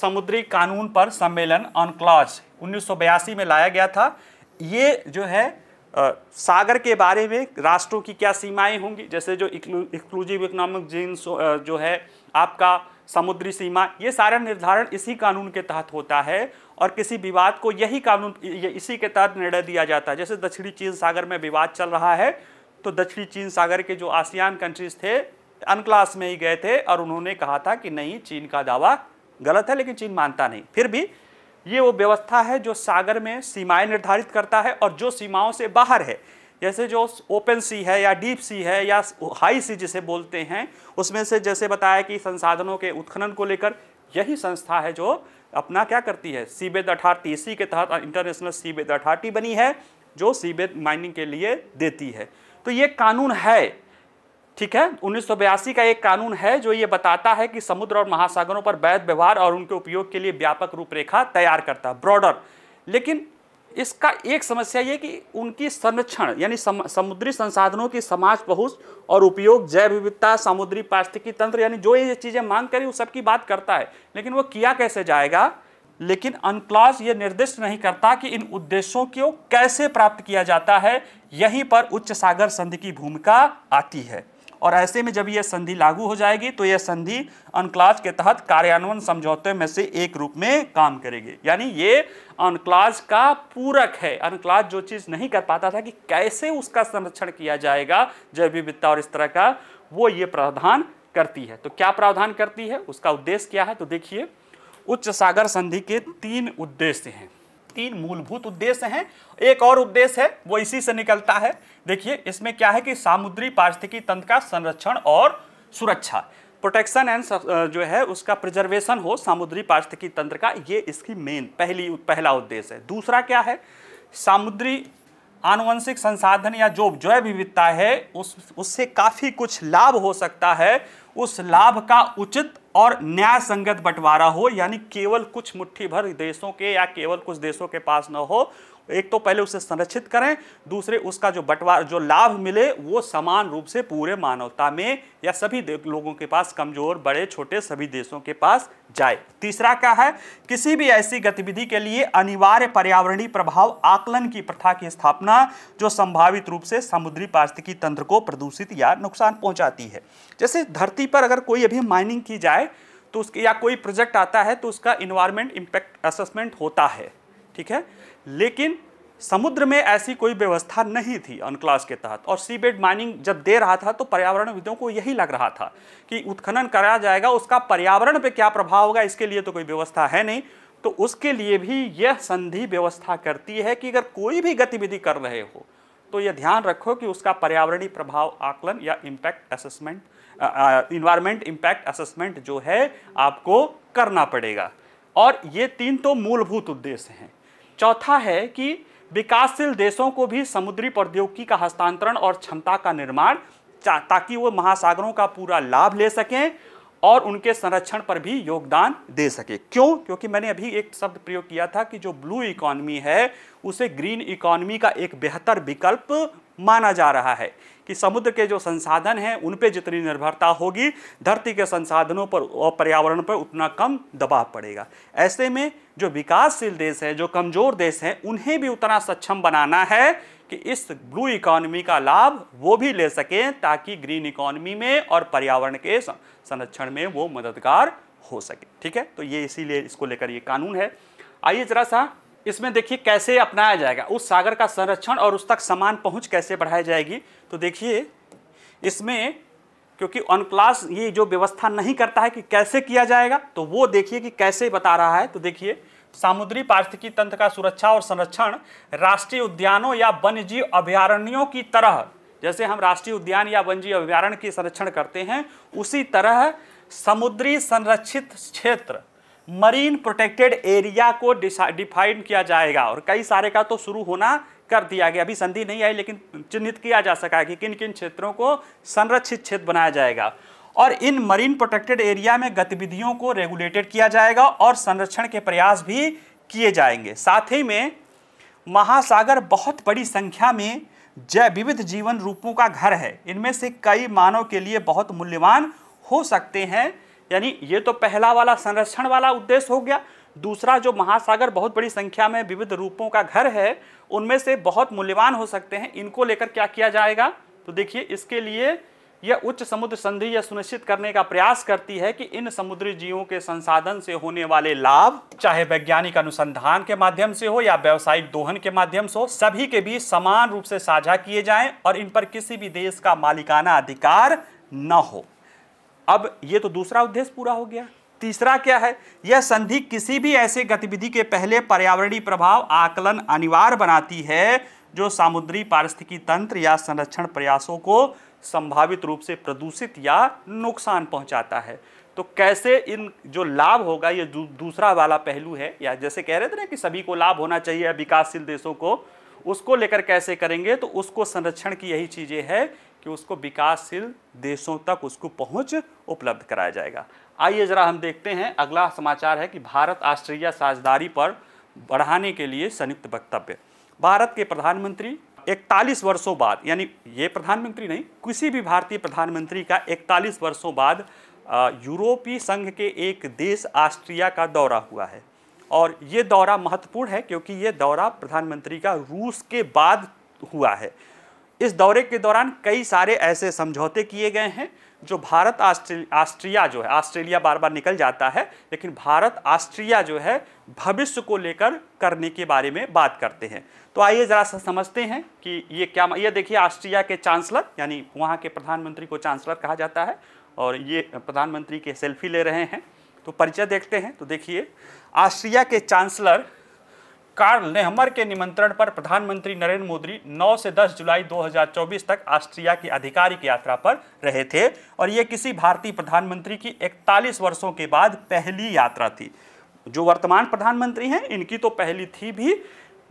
समुद्री कानून पर सम्मेलन ऑन क्लॉज उन्नीस में लाया गया था ये जो है आ, सागर के बारे में राष्ट्रों की क्या सीमाएं होंगी जैसे जो इक्लूजिव इकोनॉमिक जीन जो है आपका समुद्री सीमा ये सारा निर्धारण इसी कानून के तहत होता है और किसी विवाद को यही कानून ये इसी के तहत निर्णय दिया जाता है जैसे दक्षिणी चीन सागर में विवाद चल रहा है तो दक्षिणी चीन सागर के जो आसियान कंट्रीज थे अनक्लास में ही गए थे और उन्होंने कहा था कि नहीं चीन का दावा गलत है लेकिन चीन मानता नहीं फिर भी ये वो व्यवस्था है जो सागर में सीमाएं निर्धारित करता है और जो सीमाओं से बाहर है जैसे जो ओपन सी है या डीप सी है या हाई सी जिसे बोलते हैं उसमें से जैसे बताया कि संसाधनों के उत्खनन को लेकर यही संस्था है जो अपना क्या करती है सीबेद अठारती इसी के तहत इंटरनेशनल सीबेद अठार्टी बनी है जो सीबेद माइनिंग के लिए देती है तो ये कानून है ठीक है उन्नीस का एक कानून है जो ये बताता है कि समुद्र और महासागरों पर वैध व्यवहार और उनके उपयोग के लिए व्यापक रूपरेखा तैयार करता है ब्रॉडर लेकिन इसका एक समस्या ये कि उनकी संरक्षण यानी सम, समुद्री संसाधनों की समाज पहुंच और उपयोग जैव विविधता समुद्री पार्थिकी तंत्र यानी जो ये चीज़ें मांग करी उस सबकी बात करता है लेकिन वो किया कैसे जाएगा लेकिन अनक्लॉज ये निर्दिष्ट नहीं करता कि इन उद्देश्यों को कैसे प्राप्त किया जाता है यहीं पर उच्च सागर संधि की भूमिका आती है और ऐसे में जब यह संधि लागू हो जाएगी तो यह संधि अनक्लाज के तहत कार्यान्वयन समझौते में से एक रूप में काम करेगी यानी ये अनक्लाज का पूरक है अनक्लाज जो चीज़ नहीं कर पाता था कि कैसे उसका संरक्षण किया जाएगा जैव विविधता और इस तरह का वो ये प्रावधान करती है तो क्या प्रावधान करती है उसका उद्देश्य क्या है तो देखिए उच्च सागर संधि के तीन उद्देश्य हैं तीन मूलभूत उद्देश्य हैं एक और उद्देश्य है वो इसी से निकलता है देखिए इसमें क्या है कि सामुद्री पारिस्थितिकी तंत्र का संरक्षण और सुरक्षा प्रोटेक्शन एंड जो है उसका प्रिजर्वेशन हो सामुद्री पारिस्थितिकी तंत्र का ये इसकी मेन पहली पहला उद्देश्य है दूसरा क्या है सामुद्री आनुवंशिक संसाधन या जो जैव विविधता है उस उससे काफ़ी कुछ लाभ हो सकता है उस लाभ का उचित और न्याय संगत बंटवारा हो यानी केवल कुछ मुट्ठी भर देशों के या केवल कुछ देशों के पास न हो एक तो पहले उसे संरक्षित करें दूसरे उसका जो बंटवार जो लाभ मिले वो समान रूप से पूरे मानवता में या सभी लोगों के पास कमजोर बड़े छोटे सभी देशों के पास जाए तीसरा क्या है किसी भी ऐसी गतिविधि के लिए अनिवार्य पर्यावरणीय प्रभाव आकलन की प्रथा की स्थापना जो संभावित रूप से समुद्री पारिस्थितिकी तंत्र को प्रदूषित या नुकसान पहुंचाती है जैसे धरती पर अगर कोई अभी माइनिंग की जाए तो उसके या कोई प्रोजेक्ट आता है तो उसका इन्वायरमेंट इम्पैक्ट असेसमेंट होता है ठीक है लेकिन समुद्र में ऐसी कोई व्यवस्था नहीं थी अनक्लास के तहत और सीबेड माइनिंग जब दे रहा था तो पर्यावरणविदों को यही लग रहा था कि उत्खनन कराया जाएगा उसका पर्यावरण पे क्या प्रभाव होगा इसके लिए तो कोई व्यवस्था है नहीं तो उसके लिए भी यह संधि व्यवस्था करती है कि अगर कोई भी गतिविधि कर रहे हो तो यह ध्यान रखो कि उसका पर्यावरणीय प्रभाव आकलन या impact assessment environment impact assessment जो है आपको करना पड़ेगा और ये तीन तो मूलभूत उद्देश्य हैं चौथा है कि विकासशील देशों को भी समुद्री प्रौद्योगिकी का हस्तांतरण और क्षमता का निर्माण ताकि वो महासागरों का पूरा लाभ ले सकें और उनके संरक्षण पर भी योगदान दे सके क्यों क्योंकि मैंने अभी एक शब्द प्रयोग किया था कि जो ब्लू इकॉनमी है उसे ग्रीन इकॉनमी का एक बेहतर विकल्प माना जा रहा है कि समुद्र के जो संसाधन हैं उन पे जितनी निर्भरता होगी धरती के संसाधनों पर और पर्यावरण पर उतना कम दबाव पड़ेगा ऐसे में जो विकासशील देश है जो कमज़ोर देश हैं उन्हें भी उतना सक्षम बनाना है कि इस ब्लू इकॉनमी का लाभ वो भी ले सकें ताकि ग्रीन इकॉनमी में और पर्यावरण के संरक्षण में वो मददगार हो सके ठीक है तो ये इसीलिए इसको लेकर ये कानून है आइए जरा सा इसमें देखिए कैसे अपनाया जाएगा उस सागर का संरक्षण और उस तक समान पहुंच कैसे बढ़ाई जाएगी तो देखिए इसमें क्योंकि ऑन क्लास ये जो व्यवस्था नहीं करता है कि कैसे किया जाएगा तो वो देखिए कि कैसे बता रहा है तो देखिए सामुद्री पार्थिकी तंत्र का सुरक्षा और संरक्षण राष्ट्रीय उद्यानों या वन्यजीव अभ्यारण्यों की तरह जैसे हम राष्ट्रीय उद्यान या वन्यजीव अभ्यारण्य की संरक्षण करते हैं उसी तरह समुद्री संरक्षित क्षेत्र मरीन प्रोटेक्टेड एरिया को डिफाइन किया जाएगा और कई सारे का तो शुरू होना कर दिया गया अभी संधि नहीं आई लेकिन चिन्हित किया जा सका है कि किन किन क्षेत्रों को संरक्षित क्षेत्र बनाया जाएगा और इन मरीन प्रोटेक्टेड एरिया में गतिविधियों को रेगुलेटेड किया जाएगा और संरक्षण के प्रयास भी किए जाएंगे साथ ही में महासागर बहुत बड़ी संख्या में जय विविध जीवन रूपों का घर है इनमें से कई मानव के लिए बहुत मूल्यवान हो सकते हैं यानी ये तो पहला वाला संरक्षण वाला उद्देश्य हो गया दूसरा जो महासागर बहुत बड़ी संख्या में विविध रूपों का घर है उनमें से बहुत मूल्यवान हो सकते हैं इनको लेकर क्या किया जाएगा तो देखिए इसके लिए यह उच्च समुद्र संधि यह सुनिश्चित करने का प्रयास करती है कि इन समुद्री जीवों के संसाधन से होने वाले लाभ चाहे वैज्ञानिक अनुसंधान के माध्यम से हो या व्यावसायिक दोहन के माध्यम से हो सभी के बीच समान रूप से साझा किए जाएं और इन पर किसी भी देश का मालिकाना अधिकार न हो अब ये तो दूसरा उद्देश्य पूरा हो गया तीसरा क्या है यह संधि किसी भी ऐसे गतिविधि के पहले पर्यावरणीय प्रभाव आकलन अनिवार्य बनाती है जो समुद्री पारिस्थितिकी तंत्र या संरक्षण प्रयासों को संभावित रूप से प्रदूषित या नुकसान पहुंचाता है तो कैसे इन जो लाभ होगा ये दूसरा वाला पहलू है या जैसे कह रहे थे ना कि सभी को लाभ होना चाहिए विकासशील देशों को उसको लेकर कैसे करेंगे तो उसको संरक्षण की यही चीज़ें हैं कि उसको विकासशील देशों तक उसको पहुंच उपलब्ध कराया जाएगा आइए ज़रा हम देखते हैं अगला समाचार है कि भारत ऑस्ट्रेलिया साझेदारी पर बढ़ाने के लिए संयुक्त वक्तव्य भारत के प्रधानमंत्री इकतालीस वर्षों बाद यानी ये प्रधानमंत्री नहीं किसी भी भारतीय प्रधानमंत्री का इकतालीस वर्षों बाद यूरोपीय संघ के एक देश ऑस्ट्रिया का दौरा हुआ है और ये दौरा महत्वपूर्ण है क्योंकि ये दौरा प्रधानमंत्री का रूस के बाद हुआ है इस दौरे के दौरान कई सारे ऐसे समझौते किए गए हैं जो भारत ऑस्ट्रिया जो है ऑस्ट्रेलिया बार बार निकल जाता है लेकिन भारत ऑस्ट्रिया जो है भविष्य को लेकर करने के बारे में बात करते हैं तो आइए ज़रा सा समझते हैं कि ये क्या ये देखिए ऑस्ट्रिया के चांसलर यानी वहाँ के प्रधानमंत्री को चांसलर कहा जाता है और ये प्रधानमंत्री के सेल्फी ले रहे हैं तो परिचय देखते हैं तो देखिए ऑस्ट्रिया के चांसलर कार्ल नेहमर के निमंत्रण पर प्रधानमंत्री नरेंद्र मोदी 9 से 10 जुलाई 2024 तक ऑस्ट्रिया की आधिकारिक यात्रा पर रहे थे और ये किसी भारतीय प्रधानमंत्री की 41 वर्षों के बाद पहली यात्रा थी जो वर्तमान प्रधानमंत्री हैं इनकी तो पहली थी भी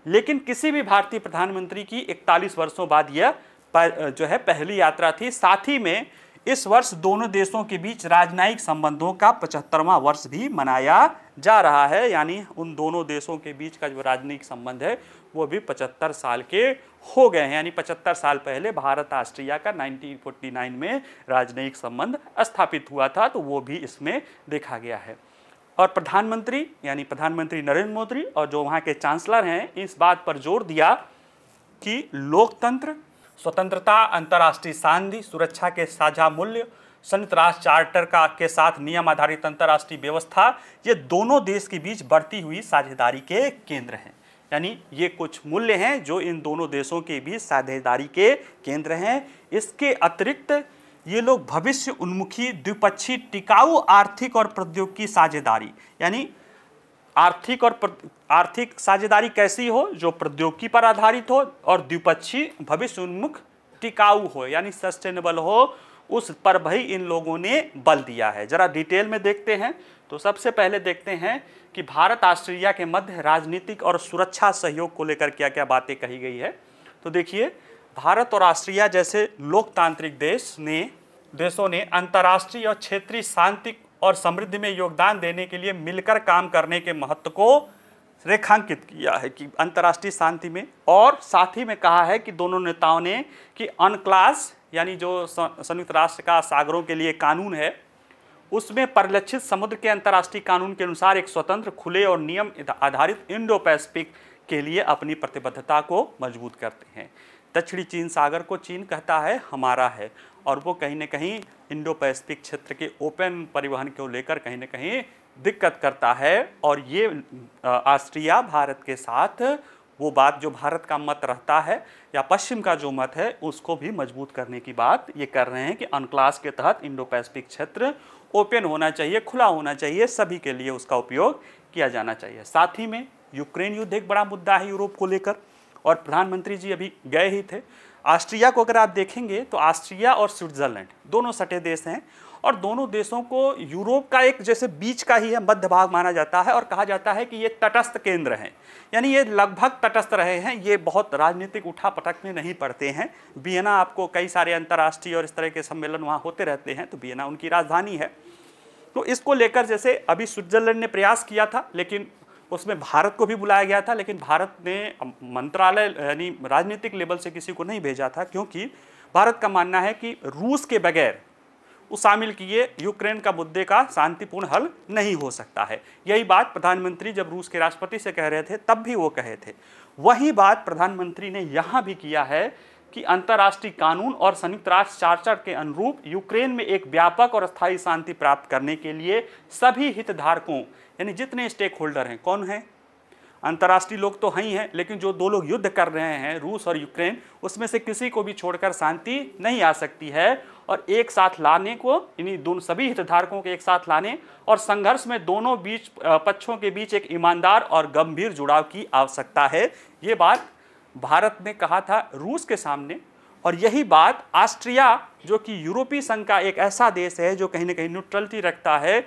लेकिन किसी भी भारतीय प्रधानमंत्री की 41 वर्षों बाद यह जो है पहली यात्रा थी साथ ही में इस वर्ष दोनों देशों के बीच राजनयिक संबंधों का पचहत्तरवां वर्ष भी मनाया जा रहा है यानी उन दोनों देशों के बीच का जो राजनयिक संबंध है वो भी 75 साल के हो गए हैं यानी 75 साल पहले भारत ऑस्ट्रिया का 1949 में राजनयिक संबंध स्थापित हुआ था तो वो भी इसमें देखा गया है और प्रधानमंत्री यानी प्रधानमंत्री नरेंद्र मोदी और जो वहाँ के चांसलर हैं इस बात पर जोर दिया कि लोकतंत्र स्वतंत्रता अंतर्राष्ट्रीय शांति सुरक्षा के साझा मूल्य संयुक्त राष्ट्र चार्टर का के साथ नियम आधारित अंतर्राष्ट्रीय व्यवस्था ये दोनों देश के बीच बढ़ती हुई साझेदारी के केंद्र हैं यानी ये कुछ मूल्य हैं जो इन दोनों देशों के बीच साझेदारी के केंद्र हैं इसके अतिरिक्त ये लोग भविष्य उन्मुखी द्विपक्षीय टिकाऊ आर्थिक और प्रौद्योगिकी साझेदारी यानी आर्थिक और आर्थिक साझेदारी कैसी हो जो प्रौद्योगिकी पर आधारित हो और द्विपक्षीय भविष्य उन्मुख टिकाऊ हो यानी सस्टेनेबल हो उस पर भी इन लोगों ने बल दिया है जरा डिटेल में देखते हैं तो सबसे पहले देखते हैं कि भारत ऑस्ट्रेलिया के मध्य राजनीतिक और सुरक्षा सहयोग को लेकर क्या क्या बातें कही गई है तो देखिए भारत और ऑस्ट्रेलिया जैसे लोकतांत्रिक देश ने देशों ने अंतर्राष्ट्रीय और क्षेत्रीय शांति और समृद्धि में योगदान देने के लिए मिलकर काम करने के महत्व को रेखांकित किया है कि अंतर्राष्ट्रीय शांति में और साथ ही में कहा है कि दोनों नेताओं ने कि अनक्लास यानी जो संयुक्त राष्ट्र का सागरों के लिए कानून है उसमें परिलक्षित समुद्र के अंतर्राष्ट्रीय कानून के अनुसार एक स्वतंत्र खुले और नियम आधारित इंडो पैसिफिक के लिए अपनी प्रतिबद्धता को मजबूत करते हैं दक्षिणी चीन सागर को चीन कहता है हमारा है और वो कहीं ना कहीं इंडो पैसिफिक क्षेत्र के ओपन परिवहन को लेकर कहीं ना कहीं दिक्कत करता है और ये ऑस्ट्रिया भारत के साथ वो बात जो भारत का मत रहता है या पश्चिम का जो मत है उसको भी मजबूत करने की बात ये कर रहे हैं कि अनक्लास के तहत इंडो पैसिफिक क्षेत्र ओपन होना चाहिए खुला होना चाहिए सभी के लिए उसका उपयोग किया जाना चाहिए साथ ही में यूक्रेन युद्ध एक बड़ा मुद्दा है यूरोप को लेकर और प्रधानमंत्री जी अभी गए ही थे ऑस्ट्रिया को अगर आप देखेंगे तो ऑस्ट्रिया और स्विट्ज़रलैंड दोनों सटे देश हैं और दोनों देशों को यूरोप का एक जैसे बीच का ही है मध्य भाग माना जाता है और कहा जाता है कि ये तटस्थ केंद्र हैं यानी ये लगभग तटस्थ रहे हैं ये बहुत राजनीतिक उठा पटक में नहीं पड़ते हैं वियना आपको कई सारे अंतर्राष्ट्रीय और इस तरह के सम्मेलन वहाँ होते रहते हैं तो वियना उनकी राजधानी है तो इसको लेकर जैसे अभी स्विट्जरलैंड ने प्रयास किया था लेकिन उसमें भारत को भी बुलाया गया था लेकिन भारत ने मंत्रालय यानी राजनीतिक लेवल से किसी को नहीं भेजा था क्योंकि भारत का मानना है कि रूस के बगैर वो शामिल किए यूक्रेन का मुद्दे का शांतिपूर्ण हल नहीं हो सकता है यही बात प्रधानमंत्री जब रूस के राष्ट्रपति से कह रहे थे तब भी वो कहे थे वही बात प्रधानमंत्री ने यहाँ भी किया है कि अंतर्राष्ट्रीय कानून और संयुक्त राष्ट्र चार्टर के अनुरूप यूक्रेन में एक व्यापक और स्थायी शांति प्राप्त करने के लिए सभी हितधारकों यानी जितने स्टेक होल्डर हैं कौन हैं अंतर्राष्ट्रीय लोग तो हैं ही हैं लेकिन जो दो लोग युद्ध कर रहे हैं रूस और यूक्रेन उसमें से किसी को भी छोड़कर शांति नहीं आ सकती है और एक साथ लाने को इन्हीं दोनों सभी हितधारकों को एक साथ लाने और संघर्ष में दोनों बीच पक्षों के बीच एक ईमानदार और गंभीर जुड़ाव की आवश्यकता है ये बात भारत ने कहा था रूस के सामने और यही बात ऑस्ट्रिया जो कि यूरोपीय संघ का एक ऐसा देश है जो कहीं ना कहीं न्यूट्रलिटी रखता है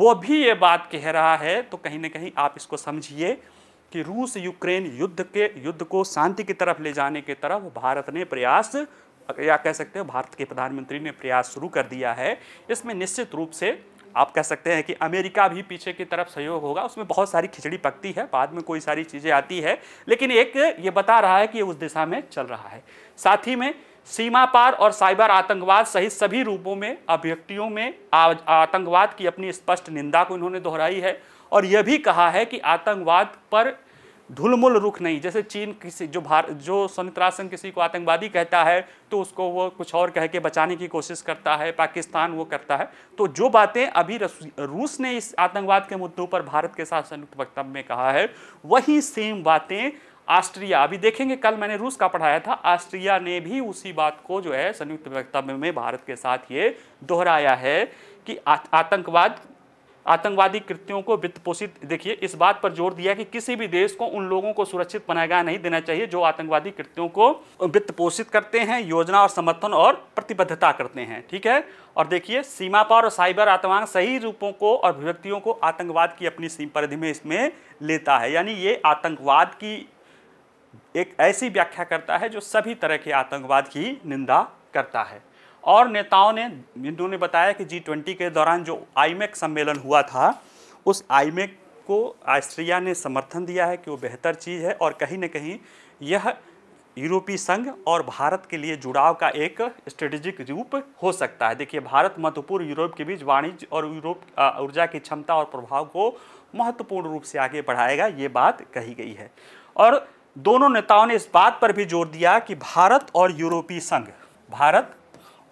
वो भी ये बात कह रहा है तो कहीं ना कहीं आप इसको समझिए कि रूस यूक्रेन युद्ध के युद्ध को शांति की तरफ ले जाने के तरफ भारत ने प्रयास या कह सकते हैं भारत के प्रधानमंत्री ने प्रयास शुरू कर दिया है इसमें निश्चित रूप से आप कह सकते हैं कि अमेरिका भी पीछे की तरफ सहयोग होगा उसमें बहुत सारी खिचड़ी पकती है बाद में कोई सारी चीज़ें आती है लेकिन एक ये बता रहा है कि उस दिशा में चल रहा है साथ ही में सीमा पार और साइबर आतंकवाद सहित सभी रूपों में अभिव्यक्तियों में आतंकवाद की अपनी स्पष्ट निंदा को इन्होंने दोहराई है और यह भी कहा है कि आतंकवाद पर धुलमुल रुख नहीं जैसे चीन किसी जो भारत जो संयुक्त राष्ट्र संघ किसी को आतंकवादी कहता है तो उसको वो कुछ और कह के बचाने की कोशिश करता है पाकिस्तान वो करता है तो जो बातें अभी रूस ने इस आतंकवाद के मुद्दों पर भारत के साथ संयुक्त वक्तव्य में कहा है वही सेम बातें ऑस्ट्रिया अभी देखेंगे कल मैंने रूस का पढ़ाया था ऑस्ट्रिया ने भी उसी बात को जो है संयुक्त वक्तव्य में भारत के साथ ये दोहराया है कि आतंकवाद आतंकवादी कृत्यों को वित्त पोषित देखिए इस बात पर जोर दिया कि किसी भी देश को उन लोगों को सुरक्षित बनाएगा नहीं देना चाहिए जो आतंकवादी कृत्यों को वित्त पोषित करते हैं योजना और समर्थन और प्रतिबद्धता करते हैं ठीक है और देखिए सीमा पर और साइबर आतंक सही रूपों को और अभिव्यक्तियों को आतंकवाद की अपनी परिधि में इसमें लेता है यानी ये आतंकवाद की एक ऐसी व्याख्या करता है जो सभी तरह के आतंकवाद की निंदा करता है और नेताओं ने इन्होंने बताया कि जी ट्वेंटी के दौरान जो आईमेक e सम्मेलन हुआ था उस आईमेक e को ऑस्ट्रिया ने समर्थन दिया है कि वो बेहतर चीज़ है और कहीं ना कहीं यह यूरोपीय संघ और भारत के लिए जुड़ाव का एक स्ट्रेटेजिक रूप हो सकता है देखिए भारत महत्वपूर्ण यूरोप के बीच वाणिज्य और यूरोप ऊर्जा की क्षमता और प्रभाव को महत्वपूर्ण रूप से आगे बढ़ाएगा ये बात कही गई है और दोनों नेताओं ने इस बात पर भी जोर दिया कि भारत और यूरोपीय संघ भारत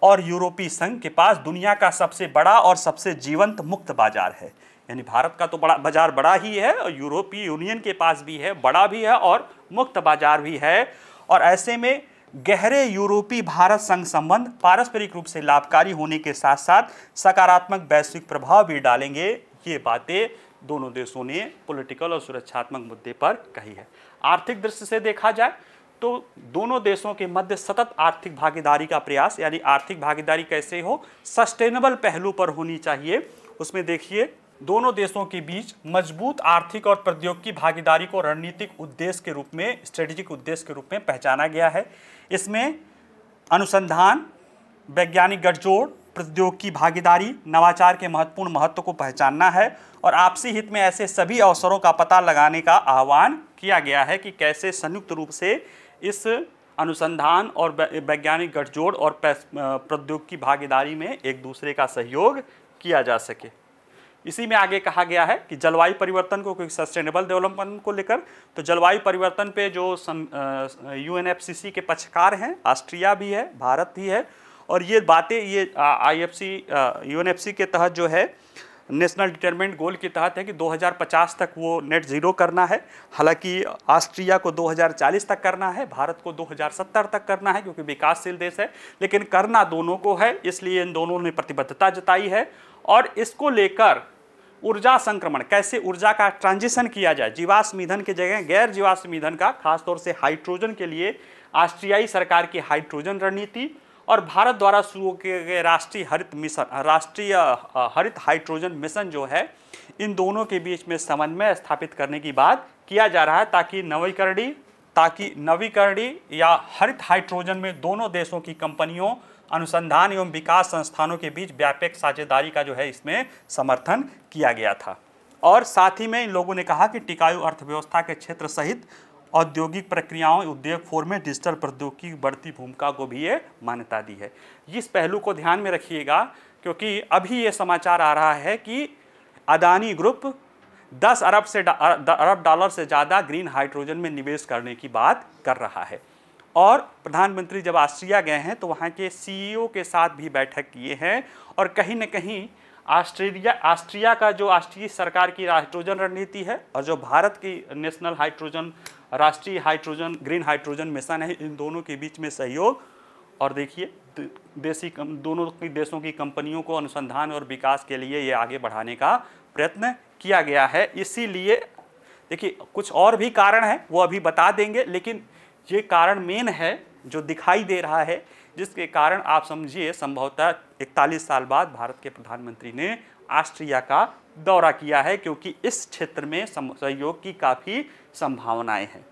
और यूरोपीय संघ के पास दुनिया का सबसे बड़ा और सबसे जीवंत मुक्त बाजार है यानी भारत का तो बड़ा बाजार बड़ा ही है और यूरोपीय यूनियन के पास भी है बड़ा भी है और मुक्त बाजार भी है और ऐसे में गहरे यूरोपीय भारत संघ संबंध पारस्परिक रूप से लाभकारी होने के साथ साथ सकारात्मक वैश्विक प्रभाव भी डालेंगे ये बातें दोनों देशों ने पॉलिटिकल और सुरक्षात्मक मुद्दे पर कही है आर्थिक दृष्टि से देखा जाए तो दोनों देशों के मध्य सतत आर्थिक भागीदारी का प्रयास यानी आर्थिक भागीदारी कैसे हो सस्टेनेबल पहलू पर होनी चाहिए उसमें देखिए दोनों देशों के बीच मजबूत आर्थिक और प्रौद्योगिकी भागीदारी को रणनीतिक उद्देश्य के रूप में स्ट्रेटेजिक उद्देश्य के रूप में पहचाना गया है इसमें अनुसंधान वैज्ञानिक गठजोड़ प्रौद्योगिकी भागीदारी नवाचार के महत्वपूर्ण महत्व को पहचानना है और आपसी हित में ऐसे सभी अवसरों का पता लगाने का आह्वान किया गया है कि कैसे संयुक्त रूप से इस अनुसंधान और वैज्ञानिक गठजोड़ और प्रौद्योगिकी भागीदारी में एक दूसरे का सहयोग किया जा सके इसी में आगे कहा गया है कि जलवायु परिवर्तन को क्योंकि सस्टेनेबल डेवलपमेंट को लेकर तो जलवायु परिवर्तन पे जो यू एन के पक्षकार हैं ऑस्ट्रिया भी है भारत भी है और ये बातें ये आई एफ सी के तहत जो है नेशनल डिटर्मेंट गोल के तहत है कि 2050 तक वो नेट ज़ीरो करना है हालांकि ऑस्ट्रिया को 2040 तक करना है भारत को 2070 तक करना है क्योंकि विकासशील देश है लेकिन करना दोनों को है इसलिए इन दोनों ने प्रतिबद्धता जताई है और इसको लेकर ऊर्जा संक्रमण कैसे ऊर्जा का ट्रांजिशन किया जाए जीवाश्म ईंधन की जगह गैर जीवाश्म ईंधन का खासतौर से हाइड्रोजन के लिए ऑस्ट्रियाई सरकार की हाइड्रोजन रणनीति और भारत द्वारा शुरू किए गए राष्ट्रीय हरित मिशन राष्ट्रीय हरित हाइड्रोजन मिशन जो है इन दोनों के बीच में समन्वय स्थापित करने की बात किया जा रहा है ताकि नवीकरणीय ताकि नवीकरणीय या हरित हाइड्रोजन में दोनों देशों की कंपनियों अनुसंधान एवं विकास संस्थानों के बीच व्यापक साझेदारी का जो है इसमें समर्थन किया गया था और साथ ही में इन लोगों ने कहा कि टिकायु अर्थव्यवस्था के क्षेत्र सहित औद्योगिक प्रक्रियाओं उद्योग फोर में डिजिटल प्रौद्योगिकी की बढ़ती भूमिका को भी ये मान्यता दी है इस पहलू को ध्यान में रखिएगा क्योंकि अभी ये समाचार आ रहा है कि अदानी ग्रुप 10 अरब से अरब डॉलर से ज़्यादा ग्रीन हाइड्रोजन में निवेश करने की बात कर रहा है और प्रधानमंत्री जब ऑस्ट्रिया गए हैं तो वहाँ के सी e के साथ भी बैठक किए हैं और कहीं ना कहीं ऑस्ट्रेलिया ऑस्ट्रिया का जो ऑस्ट्रिय सरकार की हाइड्रोजन रणनीति है और जो भारत की नेशनल हाइड्रोजन राष्ट्रीय हाइड्रोजन ग्रीन हाइड्रोजन मिशन है इन दोनों के बीच में सहयोग और देखिए देशी दोनों की देशों की कंपनियों को अनुसंधान और विकास के लिए ये आगे बढ़ाने का प्रयत्न किया गया है इसीलिए देखिए कुछ और भी कारण है वो अभी बता देंगे लेकिन ये कारण मेन है जो दिखाई दे रहा है जिसके कारण आप समझिए संभवतः 41 साल बाद भारत के प्रधानमंत्री ने ऑस्ट्रिया का दौरा किया है क्योंकि इस क्षेत्र में सहयोग की काफ़ी संभावनाएं हैं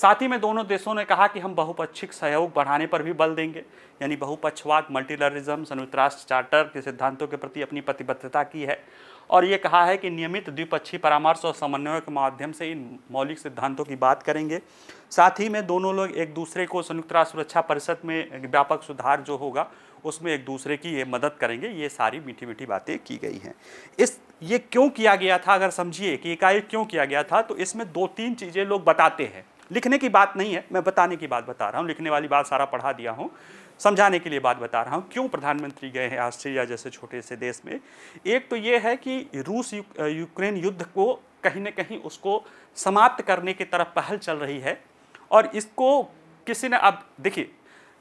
साथ ही में दोनों देशों ने कहा कि हम बहुपक्षिक सहयोग बढ़ाने पर भी बल देंगे यानी बहुपक्षवाद मल्टीलरिज्म संयुक्त राष्ट्र चार्टर के सिद्धांतों के प्रति अपनी प्रतिबद्धता की है और ये कहा है कि नियमित द्विपक्षीय परामर्श और समन्वय के माध्यम से इन मौलिक सिद्धांतों की बात करेंगे साथ ही में दोनों लोग एक दूसरे को संयुक्त राष्ट्र सुरक्षा परिषद में व्यापक सुधार जो होगा उसमें एक दूसरे की ये मदद करेंगे ये सारी मीठी मीठी बातें की गई हैं इस ये क्यों किया गया था अगर समझिए कि एकाएक क्यों किया गया था तो इसमें दो तीन चीज़ें लोग बताते हैं लिखने की बात नहीं है मैं बताने की बात बता रहा हूँ लिखने वाली बात सारा पढ़ा दिया हूँ समझाने के लिए बात बता रहा हूँ क्यों प्रधानमंत्री गए हैं ऑस्ट्रेलिया जैसे छोटे से देश में एक तो ये है कि रूस यूक्रेन युद्ध को कहीं ना कहीं उसको समाप्त करने की तरफ पहल चल रही है और इसको किसी ने अब देखिए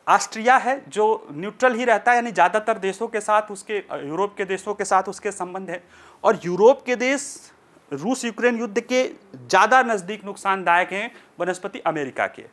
ऑस्ट्रिया है जो न्यूट्रल ही रहता है यानी ज़्यादातर देशों के साथ उसके यूरोप के देशों के साथ उसके संबंध है और यूरोप के देश रूस यूक्रेन युद्ध के ज़्यादा नज़दीक नुकसानदायक हैं वनस्पति अमेरिका के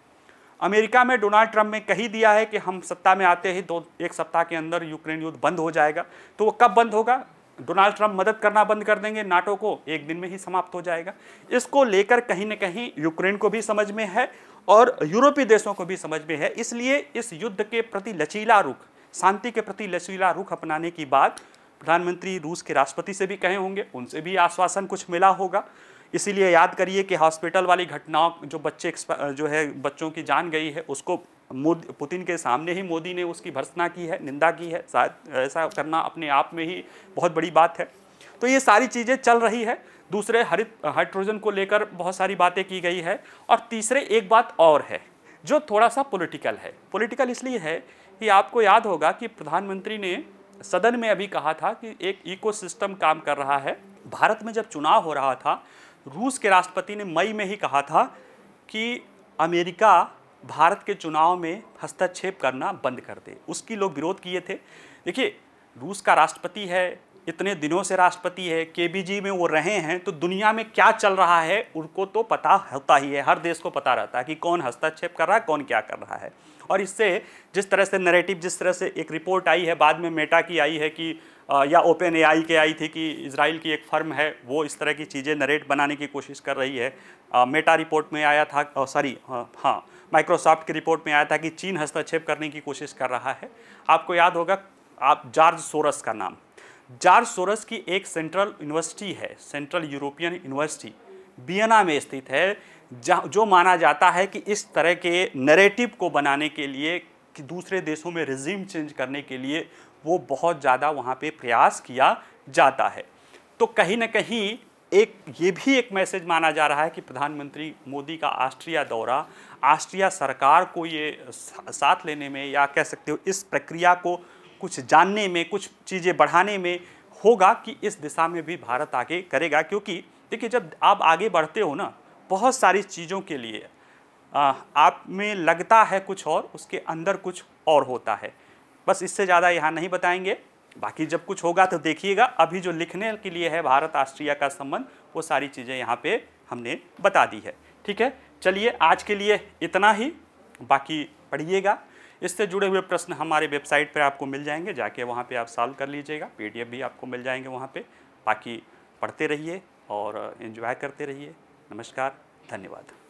अमेरिका में डोनाल्ड ट्रंप ने कही दिया है कि हम सत्ता में आते ही दो एक सप्ताह के अंदर यूक्रेन युद्ध बंद हो जाएगा तो वो कब बंद होगा डोनाल्ड ट्रंप मदद करना बंद कर देंगे नाटो को एक दिन में ही समाप्त हो जाएगा इसको लेकर कहीं ना कहीं यूक्रेन को भी समझ में है और यूरोपीय देशों को भी समझ में है इसलिए इस युद्ध के प्रति लचीला रुख शांति के प्रति लचीला रुख अपनाने की बात प्रधानमंत्री रूस के राष्ट्रपति से भी कहे होंगे उनसे भी आश्वासन कुछ मिला होगा इसीलिए याद करिए कि हॉस्पिटल वाली घटनाओं जो बच्चे जो है बच्चों की जान गई है उसको मोदी पुतिन के सामने ही मोदी ने उसकी भर्सना की है निंदा की है शायद ऐसा करना अपने आप में ही बहुत बड़ी बात है तो ये सारी चीज़ें चल रही है दूसरे हरित हाइड्रोजन को लेकर बहुत सारी बातें की गई है और तीसरे एक बात और है जो थोड़ा सा पॉलिटिकल है पॉलिटिकल इसलिए है कि आपको याद होगा कि प्रधानमंत्री ने सदन में अभी कहा था कि एक इकोसिस्टम काम कर रहा है भारत में जब चुनाव हो रहा था रूस के राष्ट्रपति ने मई में ही कहा था कि अमेरिका भारत के चुनाव में हस्तक्षेप करना बंद कर दे उसकी लोग विरोध किए थे देखिए रूस का राष्ट्रपति है इतने दिनों से राष्ट्रपति है के में वो रहे हैं तो दुनिया में क्या चल रहा है उनको तो पता होता ही है हर देश को पता रहता है कि कौन हस्तक्षेप कर रहा है कौन क्या कर रहा है और इससे जिस तरह से नरेटिव जिस तरह से एक रिपोर्ट आई है बाद में मेटा की आई है कि या ओपन ए के आई थी कि इसराइल की एक फर्म है वो इस तरह की चीज़ें नरेट बनाने की कोशिश कर रही है आ, मेटा रिपोर्ट में आया था सॉरी हाँ माइक्रोसॉफ्ट की रिपोर्ट में आया था कि चीन हस्तक्षेप करने की कोशिश कर रहा है आपको याद होगा आप जॉर्ज सोरस का नाम जार्ज सोरस की एक सेंट्रल यूनिवर्सिटी है सेंट्रल यूरोपियन यूनिवर्सिटी बियना में स्थित है जो माना जाता है कि इस तरह के नरेटिव को बनाने के लिए कि दूसरे देशों में रिजीम चेंज करने के लिए वो बहुत ज़्यादा वहाँ पे प्रयास किया जाता है तो कहीं ना कहीं एक ये भी एक मैसेज माना जा रहा है कि प्रधानमंत्री मोदी का ऑस्ट्रिया दौरा ऑस्ट्रिया सरकार को ये साथ लेने में या कह सकते हो इस प्रक्रिया को कुछ जानने में कुछ चीज़ें बढ़ाने में होगा कि इस दिशा में भी भारत आगे करेगा क्योंकि देखिए जब आप आगे बढ़ते हो ना बहुत सारी चीज़ों के लिए आ, आप में लगता है कुछ और उसके अंदर कुछ और होता है बस इससे ज़्यादा यहाँ नहीं बताएंगे बाकी जब कुछ होगा तो देखिएगा अभी जो लिखने के लिए है भारत ऑस्ट्रिया का संबंध वो सारी चीज़ें यहाँ पे हमने बता दी है ठीक है चलिए आज के लिए इतना ही बाकी पढ़िएगा इससे जुड़े हुए प्रश्न हमारे वेबसाइट पर आपको मिल जाएंगे जाके वहाँ पर आप सॉल्व कर लीजिएगा पी भी आपको मिल जाएंगे वहाँ पर बाकी पढ़ते रहिए और इन्जॉय करते रहिए नमस्कार धन्यवाद